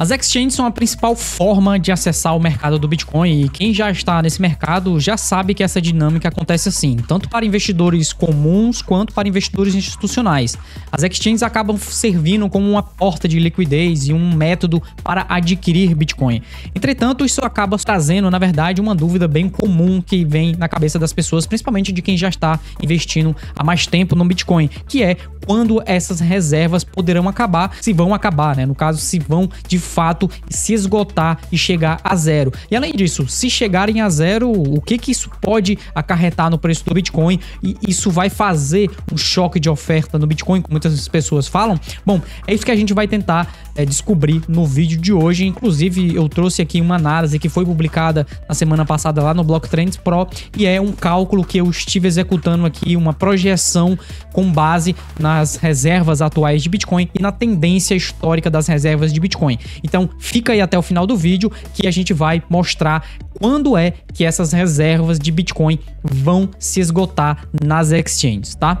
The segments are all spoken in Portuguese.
As exchanges são a principal forma de acessar o mercado do Bitcoin e quem já está nesse mercado já sabe que essa dinâmica acontece assim, tanto para investidores comuns quanto para investidores institucionais. As exchanges acabam servindo como uma porta de liquidez e um método para adquirir Bitcoin. Entretanto, isso acaba trazendo, na verdade, uma dúvida bem comum que vem na cabeça das pessoas, principalmente de quem já está investindo há mais tempo no Bitcoin, que é quando essas reservas poderão acabar, se vão acabar, né? No caso, se vão de fato se esgotar e chegar a zero. E além disso, se chegarem a zero, o que, que isso pode acarretar no preço do Bitcoin? E isso vai fazer um choque de oferta no Bitcoin, como muitas pessoas falam? Bom, é isso que a gente vai tentar é, descobrir no vídeo de hoje. Inclusive, eu trouxe aqui uma análise que foi publicada na semana passada lá no Block Trends Pro e é um cálculo que eu estive executando aqui, uma projeção com base nas reservas atuais de Bitcoin e na tendência histórica das reservas de Bitcoin. Então fica aí até o final do vídeo que a gente vai mostrar quando é que essas reservas de Bitcoin vão se esgotar nas exchanges, tá?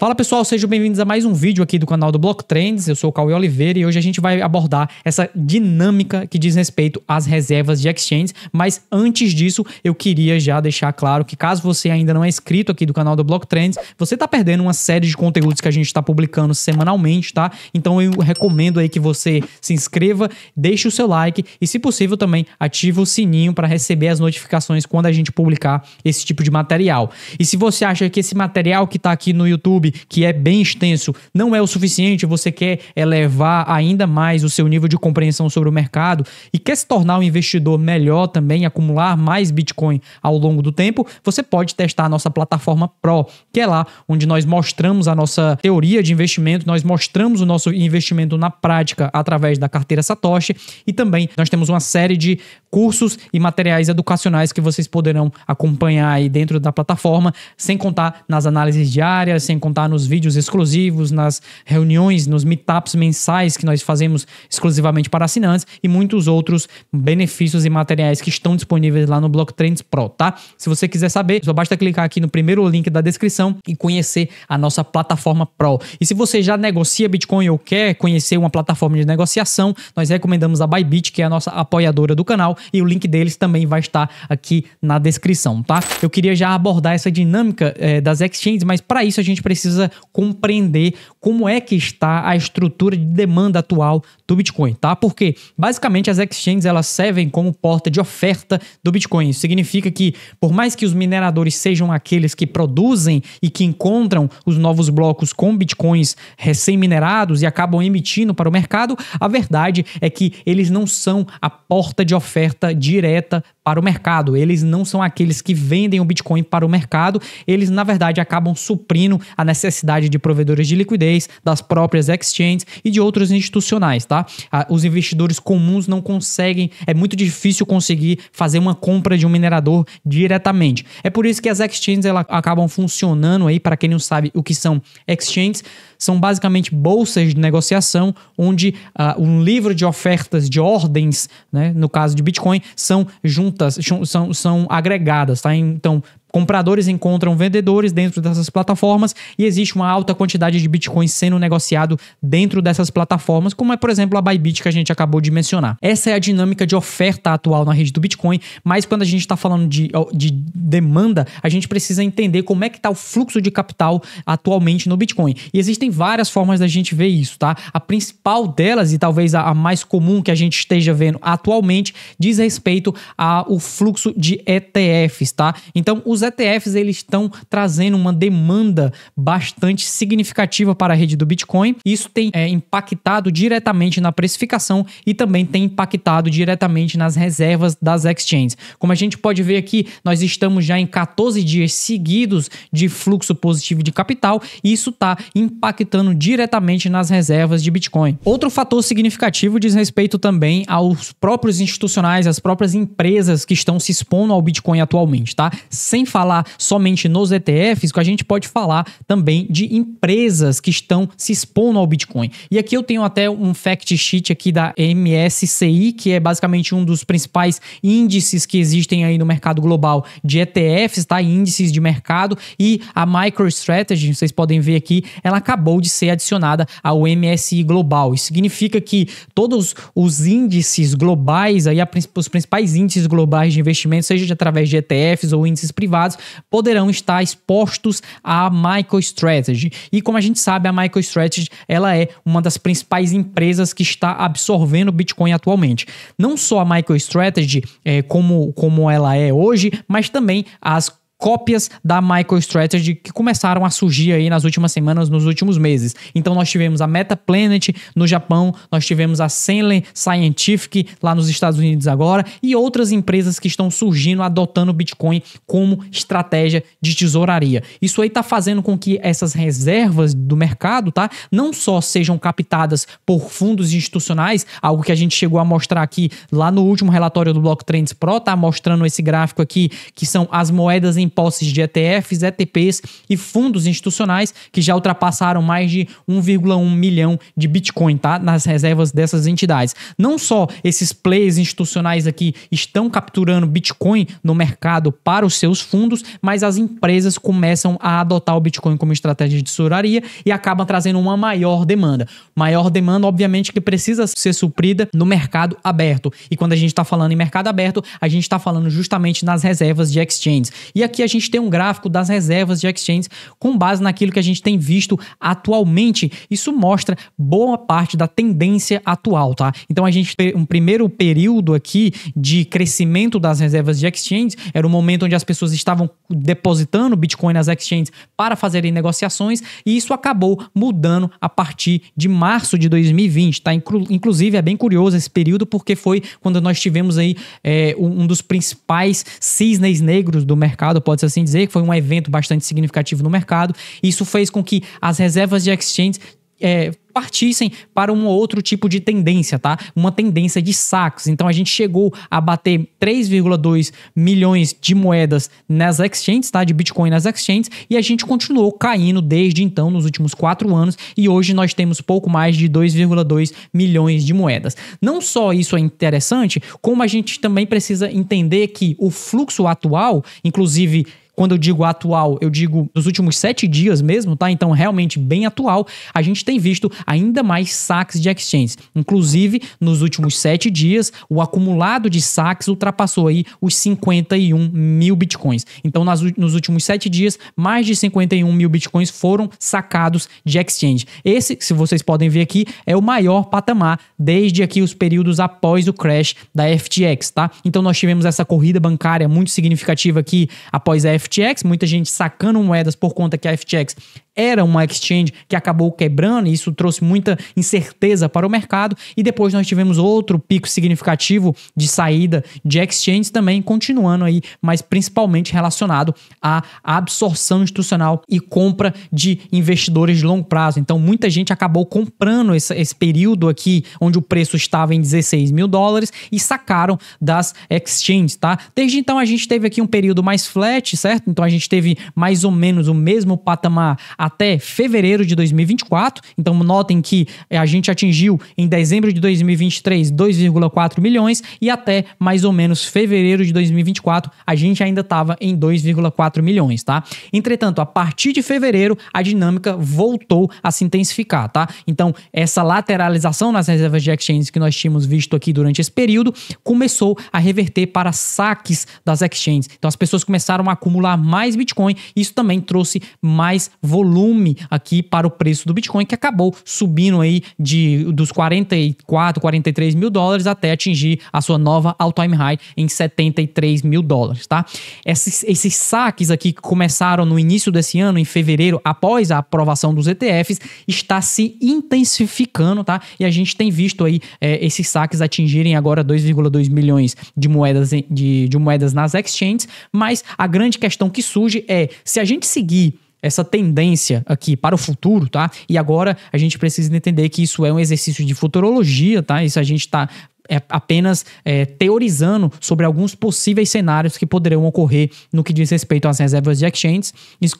Fala pessoal, sejam bem-vindos a mais um vídeo aqui do canal do Block Trends. Eu sou o Cauê Oliveira e hoje a gente vai abordar essa dinâmica que diz respeito às reservas de exchanges. Mas antes disso, eu queria já deixar claro que caso você ainda não é inscrito aqui do canal do Block Trends, você está perdendo uma série de conteúdos que a gente está publicando semanalmente, tá? Então eu recomendo aí que você se inscreva, deixe o seu like e, se possível, também ative o sininho para receber as notificações quando a gente publicar esse tipo de material. E se você acha que esse material que está aqui no YouTube YouTube, que é bem extenso, não é o suficiente, você quer elevar ainda mais o seu nível de compreensão sobre o mercado e quer se tornar um investidor melhor também, acumular mais Bitcoin ao longo do tempo, você pode testar a nossa plataforma Pro, que é lá onde nós mostramos a nossa teoria de investimento, nós mostramos o nosso investimento na prática através da carteira Satoshi e também nós temos uma série de cursos e materiais educacionais que vocês poderão acompanhar aí dentro da plataforma, sem contar nas análises diárias, sem contar nos vídeos exclusivos, nas reuniões, nos meetups mensais que nós fazemos exclusivamente para assinantes e muitos outros benefícios e materiais que estão disponíveis lá no Block Trends Pro, tá? Se você quiser saber, só basta clicar aqui no primeiro link da descrição e conhecer a nossa plataforma Pro. E se você já negocia Bitcoin ou quer conhecer uma plataforma de negociação, nós recomendamos a Bybit, que é a nossa apoiadora do canal, e o link deles também vai estar aqui na descrição, tá? Eu queria já abordar essa dinâmica é, das exchanges, mas para isso a gente precisa precisa compreender como é que está a estrutura de demanda atual do Bitcoin, tá? Porque basicamente as exchanges elas servem como porta de oferta do Bitcoin. Isso significa que por mais que os mineradores sejam aqueles que produzem e que encontram os novos blocos com Bitcoins recém-minerados e acabam emitindo para o mercado, a verdade é que eles não são a porta de oferta direta para o mercado. Eles não são aqueles que vendem o Bitcoin para o mercado, eles na verdade acabam suprindo a necessidade de provedores de liquidez, das próprias exchanges e de outros institucionais, tá? Ah, os investidores comuns não conseguem, é muito difícil conseguir fazer uma compra de um minerador diretamente. É por isso que as exchanges elas acabam funcionando aí, para quem não sabe o que são exchanges, são basicamente bolsas de negociação onde uh, um livro de ofertas de ordens, né, no caso de Bitcoin, são juntadas juntas, são, são agregadas, tá? Então, Compradores encontram vendedores dentro dessas plataformas e existe uma alta quantidade de bitcoins sendo negociado dentro dessas plataformas, como é, por exemplo, a Bybit que a gente acabou de mencionar. Essa é a dinâmica de oferta atual na rede do Bitcoin, mas quando a gente está falando de, de demanda, a gente precisa entender como é que está o fluxo de capital atualmente no Bitcoin. E existem várias formas da gente ver isso, tá? A principal delas, e talvez a, mais comum que a gente esteja vendo atualmente, diz respeito ao fluxo de ETFs, tá? Então, os ETFs eles estão trazendo uma demanda bastante significativa para a rede do Bitcoin. Isso tem é, impactado diretamente na precificação e também tem impactado diretamente nas reservas das exchanges. Como a gente pode ver aqui, nós estamos já em 14 dias seguidos de fluxo positivo de capital e isso está impactando diretamente nas reservas de Bitcoin. Outro fator significativo diz respeito também aos próprios institucionais, às próprias empresas que estão se expondo ao Bitcoin atualmente, tá? Sem falar somente nos ETFs, que a gente pode falar também de empresas que estão se expondo ao Bitcoin. E aqui eu tenho até um fact sheet aqui da MSCI, que é basicamente um dos principais índices que existem aí no mercado global de ETFs, tá? Índices de mercado e a MicroStrategy, vocês podem ver aqui, ela acabou de ser adicionada ao MSCI global. Isso significa que todos os índices globais aí os principais índices globais de investimento, seja através de ETFs ou índices privados privados poderão estar expostos à MicroStrategy. E como a gente sabe, a MicroStrategy ela é uma das principais empresas que está absorvendo Bitcoin atualmente. Não só a MicroStrategy é, como, como ela é hoje, mas também as cópias da MicroStrategy que começaram a surgir aí nas últimas semanas, nos últimos meses. Então nós tivemos a MetaPlanet no Japão, nós tivemos a Senlen Scientific lá nos Estados Unidos agora e outras empresas que estão surgindo adotando o Bitcoin como estratégia de tesouraria. Isso aí está fazendo com que essas reservas do mercado, tá, não só sejam captadas por fundos institucionais, algo que a gente chegou a mostrar aqui lá no último relatório do Block Trends Pro, tá mostrando esse gráfico aqui que são as moedas em em posses de ETFs, ETPs e fundos institucionais que já ultrapassaram mais de 1,1 milhão de Bitcoin, tá? Nas reservas dessas entidades. Não só esses players institucionais aqui estão capturando Bitcoin no mercado para os seus fundos, mas as empresas começam a adotar o Bitcoin como estratégia de tesouraria e acabam trazendo uma maior demanda. Maior demanda, obviamente, que precisa ser suprida no mercado aberto. E quando a gente está falando em mercado aberto, a gente está falando justamente nas reservas de exchanges. E aqui aqui a gente tem um gráfico das reservas de exchanges com base naquilo que a gente tem visto atualmente. Isso mostra boa parte da tendência atual, tá? Então a gente tem um primeiro período aqui de crescimento das reservas de exchanges, era o momento onde as pessoas estavam depositando Bitcoin nas exchanges para fazerem negociações e isso acabou mudando a partir de março de 2020, tá? Inclusive é bem curioso esse período porque foi quando nós tivemos aí é, um dos principais cisnes negros do mercado pode-se assim dizer, que foi um evento bastante significativo no mercado. Isso fez com que as reservas de exchange é, partissem para um outro tipo de tendência, tá? Uma tendência de saques. Então a gente chegou a bater 3,2 milhões de moedas nas exchanges, tá? De Bitcoin nas exchanges, e a gente continuou caindo desde então nos últimos quatro anos e hoje nós temos pouco mais de 2,2 milhões de moedas. Não só isso é interessante, como a gente também precisa entender que o fluxo atual, inclusive quando eu digo atual, eu digo nos últimos sete dias mesmo, tá? Então, realmente bem atual, a gente tem visto ainda mais saques de exchanges. Inclusive, nos últimos sete dias, o acumulado de saques ultrapassou aí os 51 mil bitcoins. Então, nas, nos últimos sete dias, mais de 51 mil bitcoins foram sacados de exchange. Esse, se vocês podem ver aqui, é o maior patamar desde aqui os períodos após o crash da FTX, tá? Então, nós tivemos essa corrida bancária muito significativa aqui após a FTX FTX, muita gente sacando moedas por conta que a FTX era uma exchange que acabou quebrando e isso trouxe muita incerteza para o mercado. E depois nós tivemos outro pico significativo de saída de exchanges também, continuando aí, mas principalmente relacionado à absorção institucional e compra de investidores de longo prazo. Então, muita gente acabou comprando esse, esse período aqui, onde o preço estava em 16 mil dólares e sacaram das exchanges, tá? Desde então, a gente teve aqui um período mais flat, certo? Então, a gente teve mais ou menos o mesmo patamar a até fevereiro de 2024. Então, notem que eh, a gente atingiu em dezembro de 2023 2,4 milhões e até mais ou menos fevereiro de 2024 a gente ainda estava em 2,4 milhões, tá? Entretanto, a partir de fevereiro a dinâmica voltou a se intensificar, tá? Então, essa lateralização nas reservas de exchanges que nós tínhamos visto aqui durante esse período começou a reverter para saques das exchanges. Então, as pessoas começaram a acumular mais Bitcoin e isso também trouxe mais volume volume aqui para o preço do Bitcoin, que acabou subindo aí de dos 44, 43 mil dólares até atingir a sua nova all-time high em 73 mil dólares, tá? Esses, esses saques aqui que começaram no início desse ano, em fevereiro, após a aprovação dos ETFs, está se intensificando, tá? E a gente tem visto aí é, esses saques atingirem agora 2,2 milhões de moedas, de, de moedas nas exchanges, mas a grande questão que surge é se a gente seguir essa tendência aqui para o futuro, tá? E agora a gente precisa entender que isso é um exercício de futurologia, tá? Isso a gente está é, apenas é, teorizando sobre alguns possíveis cenários que poderão ocorrer no que diz respeito às reservas de exchanges.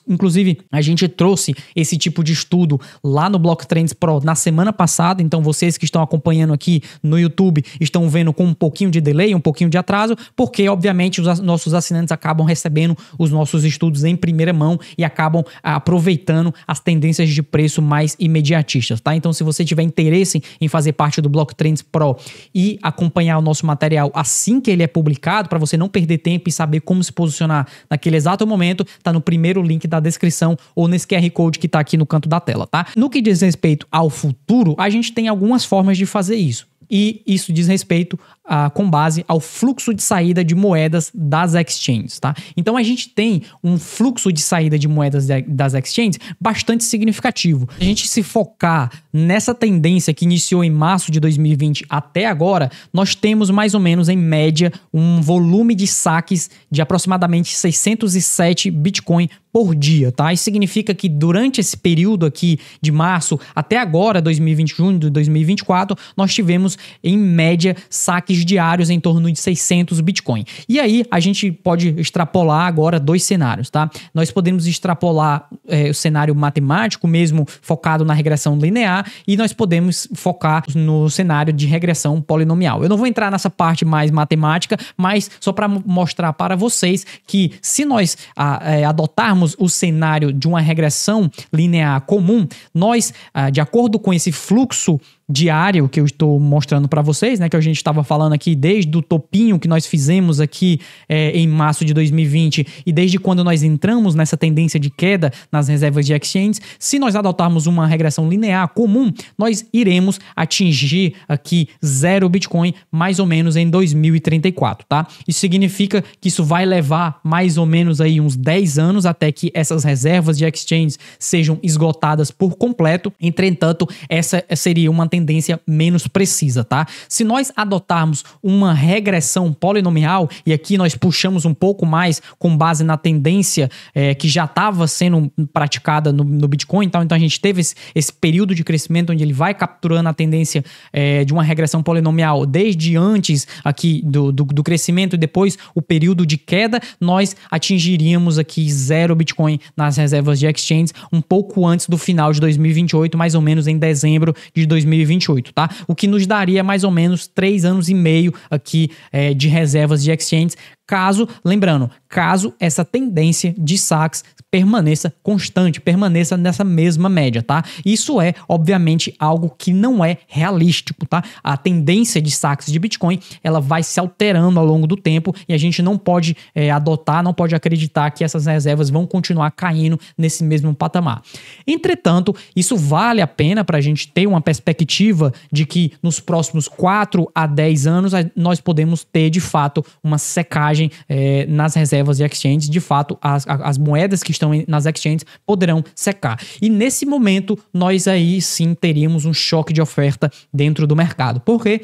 Inclusive, a gente trouxe esse tipo de estudo lá no Block Trends Pro na semana passada, então vocês que estão acompanhando aqui no YouTube estão vendo com um pouquinho de delay, um pouquinho de atraso, porque obviamente os nossos assinantes acabam recebendo os nossos estudos em primeira mão e acabam ah, aproveitando as tendências de preço mais imediatistas, tá? Então, se você tiver interesse em fazer parte do Block Trends Pro e acompanhar o nosso material assim que ele é publicado, para você não perder tempo e saber como se posicionar naquele exato momento, tá no primeiro link da descrição ou nesse QR Code que tá aqui no canto da tela, tá? No que diz respeito ao futuro, a gente tem algumas formas de fazer isso e isso diz respeito ah, com base ao fluxo de saída de moedas das exchanges, tá? Então a gente tem um fluxo de saída de moedas de, das exchanges bastante significativo. A gente se focar nessa tendência que iniciou em março de 2020 até agora, nós temos mais ou menos em média um volume de saques de aproximadamente 607 Bitcoin por dia, tá? Isso significa que durante esse período aqui de março até agora, 2020 junho de 2024, nós tivemos em média saques diários em torno de 600 Bitcoin. E aí a gente pode extrapolar agora dois cenários, tá? Nós podemos extrapolar é, o cenário matemático mesmo focado na regressão linear e nós podemos focar no cenário de regressão polinomial. Eu não vou entrar nessa parte mais matemática, mas só para mostrar para vocês que se nós a, é, adotarmos o cenário de uma regressão linear comum, nós, a, é, de acordo com esse fluxo diário que eu estou mostrando para vocês, né, que a gente estava falando aqui desde o topinho que nós fizemos aqui é, em março de 2020 e desde quando nós entramos nessa tendência de queda nas reservas de exchanges, se nós adotarmos uma regressão linear comum, nós iremos atingir aqui zero Bitcoin mais ou menos em 2034, tá? Isso significa que isso vai levar mais ou menos aí uns 10 anos até que essas reservas de exchanges sejam esgotadas por completo. Entretanto, essa seria uma tendência tendência menos precisa, tá? Se nós adotarmos uma regressão polinomial, e aqui nós puxamos um pouco mais com base na tendência é, que já estava sendo praticada no, no Bitcoin, então, então a gente teve esse, esse, período de crescimento onde ele vai capturando a tendência é, de uma regressão polinomial desde antes aqui do, do, do crescimento e depois o período de queda, nós atingiríamos aqui zero Bitcoin nas reservas de exchanges um pouco antes do final de 2028, mais ou menos em dezembro de 2028. 2028, tá? O que nos daria mais ou menos três anos e meio aqui é, de reservas de exchanges, caso, lembrando, caso essa tendência de saques permaneça constante, permaneça nessa mesma média, tá? Isso é, obviamente, algo que não é realístico, tá? A tendência de saques de Bitcoin, ela vai se alterando ao longo do tempo e a gente não pode é, adotar, não pode acreditar que essas reservas vão continuar caindo nesse mesmo patamar. Entretanto, isso vale a pena para a gente ter uma perspectiva de que nos próximos 4 a 10 anos nós podemos ter de fato uma secagem é, nas reservas de exchange. De fato, as, as moedas que estão nas exchanges poderão secar. E nesse momento, nós aí sim teríamos um choque de oferta dentro do mercado. Por quê?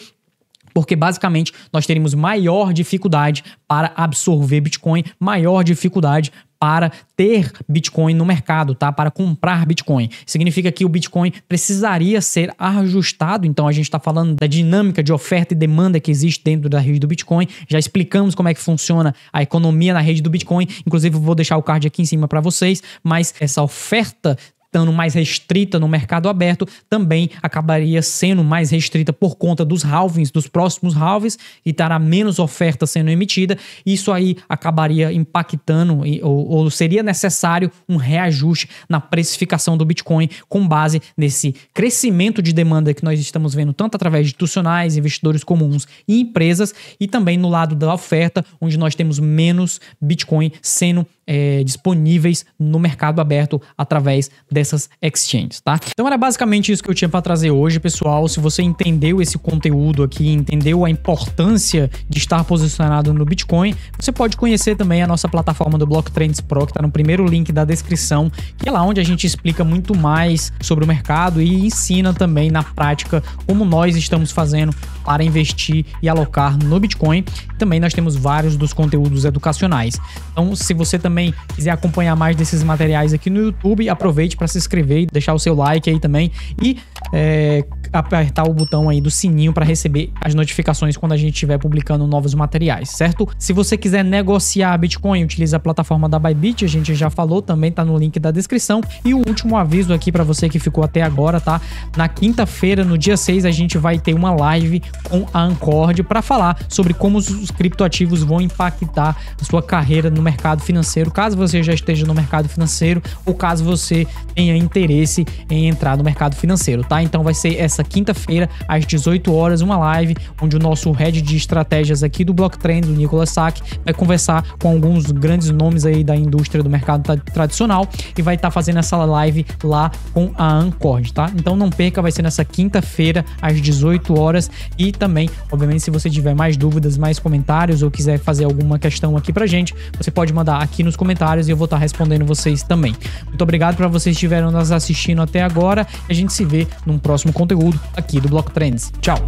porque basicamente nós teremos maior dificuldade para absorver Bitcoin, maior dificuldade para ter Bitcoin no mercado, tá? Para comprar Bitcoin. Significa que o Bitcoin precisaria ser ajustado. Então a gente está falando da dinâmica de oferta e demanda que existe dentro da rede do Bitcoin. Já explicamos como é que funciona a economia na rede do Bitcoin. Inclusive vou deixar o card aqui em cima para vocês. Mas essa oferta estando mais restrita no mercado aberto, também acabaria sendo mais restrita por conta dos halvings, dos próximos halvings, e estará menos oferta sendo emitida. Isso aí acabaria impactando ou, ou seria necessário um reajuste na precificação do Bitcoin com base nesse crescimento de demanda que nós estamos vendo tanto através de institucionais, investidores comuns e empresas, e também no lado da oferta, onde nós temos menos Bitcoin sendo é, disponíveis no mercado aberto através dessas exchanges, tá? Então era basicamente isso que eu tinha para trazer hoje, pessoal. Se você entendeu esse conteúdo aqui, entendeu a importância de estar posicionado no Bitcoin, você pode conhecer também a nossa plataforma do Block Trends Pro, que está no primeiro link da descrição, que é lá onde a gente explica muito mais sobre o mercado e ensina também na prática como nós estamos fazendo para investir e alocar no Bitcoin. Também nós temos vários dos conteúdos educacionais. Então, se você também também quiser acompanhar mais desses materiais aqui no YouTube, aproveite para se inscrever e deixar o seu like aí também e é, apertar o botão aí do sininho para receber as notificações quando a gente estiver publicando novos materiais, certo? Se você quiser negociar Bitcoin, utilize a plataforma da Bybit, a gente já falou, também tá no link da descrição. E o último aviso aqui para você que ficou até agora, tá? Na quinta-feira, no dia 6, a gente vai ter uma live com a Ancord para falar sobre como os criptoativos vão impactar a sua carreira no mercado financeiro financeiro, caso você já esteja no mercado financeiro ou caso você tenha interesse em entrar no mercado financeiro, tá? Então vai ser essa quinta-feira às 18 horas uma live onde o nosso head de estratégias aqui do Blocktrend, do Nicolas Sack, vai conversar com alguns grandes nomes aí da indústria do mercado tradicional e vai estar tá fazendo essa live lá com a Ancord, tá? Então não perca, vai ser nessa quinta-feira às 18 horas e também, obviamente, se você tiver mais dúvidas, mais comentários ou quiser fazer alguma questão aqui pra gente, você pode mandar aqui no nos comentários e eu vou estar respondendo vocês também. Muito obrigado para vocês que estiveram nos assistindo até agora. A gente se vê num próximo conteúdo aqui do Bloco Trends. Tchau!